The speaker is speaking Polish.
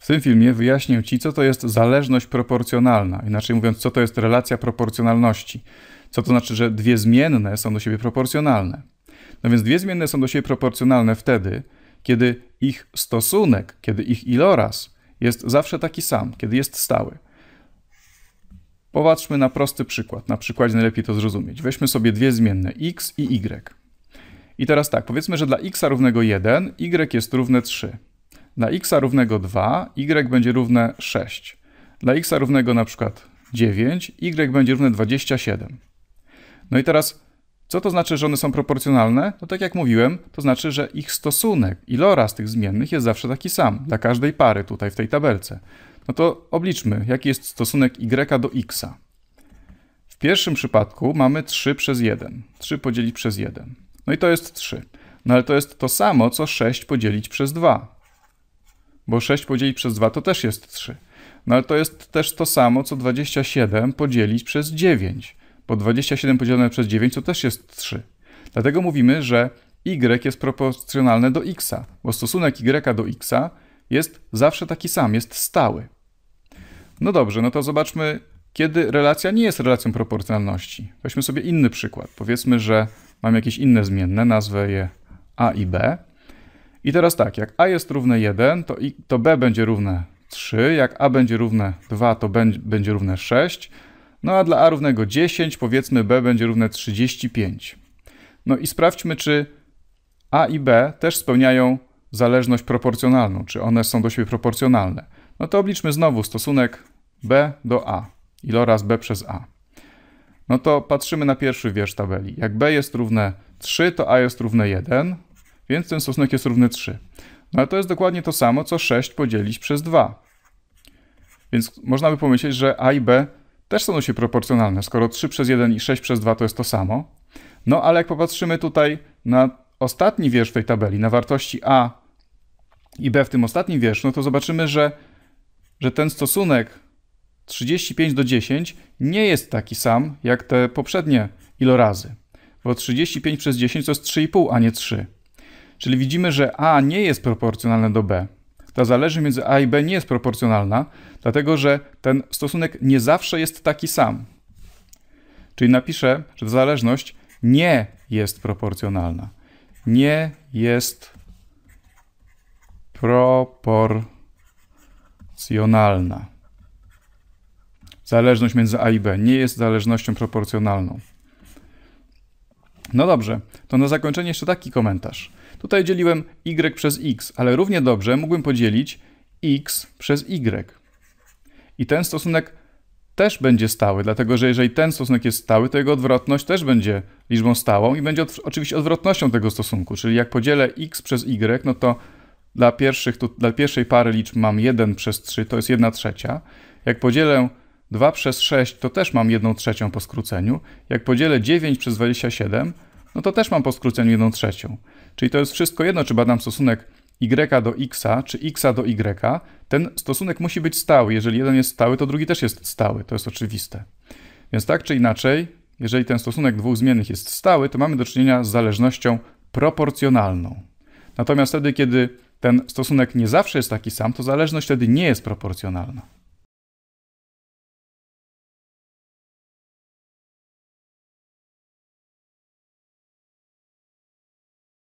W tym filmie wyjaśnię Ci, co to jest zależność proporcjonalna, inaczej mówiąc, co to jest relacja proporcjonalności, co to znaczy, że dwie zmienne są do siebie proporcjonalne. No więc dwie zmienne są do siebie proporcjonalne wtedy, kiedy ich stosunek, kiedy ich iloraz jest zawsze taki sam, kiedy jest stały. Popatrzmy na prosty przykład. Na przykładzie najlepiej to zrozumieć. Weźmy sobie dwie zmienne x i y. I teraz tak, powiedzmy, że dla x równego 1, y jest równe 3. Dla x równego 2, y będzie równe 6. Dla x równego na przykład 9, y będzie równe 27. No i teraz, co to znaczy, że one są proporcjonalne? No tak jak mówiłem, to znaczy, że ich stosunek, iloraz tych zmiennych jest zawsze taki sam dla każdej pary tutaj w tej tabelce. No to obliczmy, jaki jest stosunek y do x. W pierwszym przypadku mamy 3 przez 1. 3 podzielić przez 1. No i to jest 3. No ale to jest to samo, co 6 podzielić przez 2 bo 6 podzielić przez 2 to też jest 3. No ale to jest też to samo, co 27 podzielić przez 9, bo 27 podzielone przez 9 to też jest 3. Dlatego mówimy, że y jest proporcjonalne do x, bo stosunek y do x jest zawsze taki sam, jest stały. No dobrze, no to zobaczmy, kiedy relacja nie jest relacją proporcjonalności. Weźmy sobie inny przykład. Powiedzmy, że mam jakieś inne zmienne, nazwę je a i b. I teraz tak, jak a jest równe 1, to, i, to b będzie równe 3, jak a będzie równe 2, to b, będzie równe 6, no a dla a równego 10 powiedzmy b będzie równe 35. No i sprawdźmy, czy a i b też spełniają zależność proporcjonalną, czy one są do siebie proporcjonalne. No to obliczmy znowu stosunek b do a, iloraz b przez a. No to patrzymy na pierwszy wiersz tabeli. Jak b jest równe 3, to a jest równe 1, więc ten stosunek jest równy 3. No ale to jest dokładnie to samo, co 6 podzielić przez 2. Więc można by pomyśleć, że A i B też są się proporcjonalne, skoro 3 przez 1 i 6 przez 2 to jest to samo. No ale jak popatrzymy tutaj na ostatni wiersz tej tabeli, na wartości A i B w tym ostatnim wierszu, no to zobaczymy, że, że ten stosunek 35 do 10 nie jest taki sam jak te poprzednie ilorazy, bo 35 przez 10 to jest 3,5, a nie 3. Czyli widzimy, że A nie jest proporcjonalne do B. Ta zależność między A i B nie jest proporcjonalna, dlatego że ten stosunek nie zawsze jest taki sam. Czyli napiszę, że ta zależność nie jest proporcjonalna. Nie jest proporcjonalna. Zależność między A i B nie jest zależnością proporcjonalną. No dobrze, to na zakończenie jeszcze taki komentarz. Tutaj dzieliłem y przez x, ale równie dobrze mógłbym podzielić x przez y. I ten stosunek też będzie stały, dlatego że jeżeli ten stosunek jest stały, to jego odwrotność też będzie liczbą stałą i będzie od, oczywiście odwrotnością tego stosunku. Czyli jak podzielę x przez y, no to dla, pierwszych, to dla pierwszej pary liczb mam 1 przez 3, to jest 1 trzecia. Jak podzielę 2 przez 6, to też mam 1 trzecią po skróceniu. Jak podzielę 9 przez 27, no to też mam po skróceniu 1 trzecią. Czyli to jest wszystko jedno, czy badam stosunek y do x, czy x do y. Ten stosunek musi być stały. Jeżeli jeden jest stały, to drugi też jest stały. To jest oczywiste. Więc tak czy inaczej, jeżeli ten stosunek dwóch zmiennych jest stały, to mamy do czynienia z zależnością proporcjonalną. Natomiast wtedy, kiedy ten stosunek nie zawsze jest taki sam, to zależność wtedy nie jest proporcjonalna.